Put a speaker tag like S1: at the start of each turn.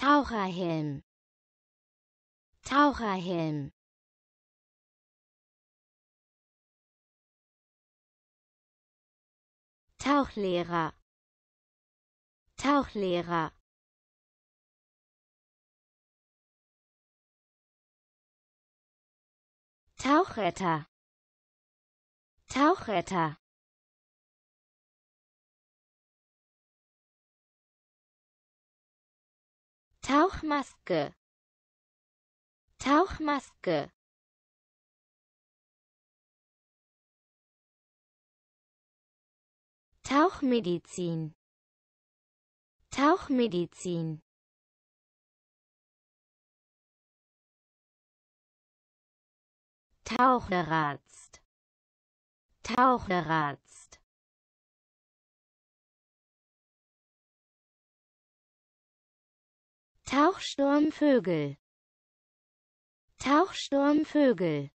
S1: Taucherhelm Taucherhelm Tauchlehrer Tauchlehrer Tauchretter Tauchretter Tauchmaske Tauchmaske Tauchmedizin Tauchmedizin Taucherarzt Taucherarzt Tauchsturmvögel Tauchsturmvögel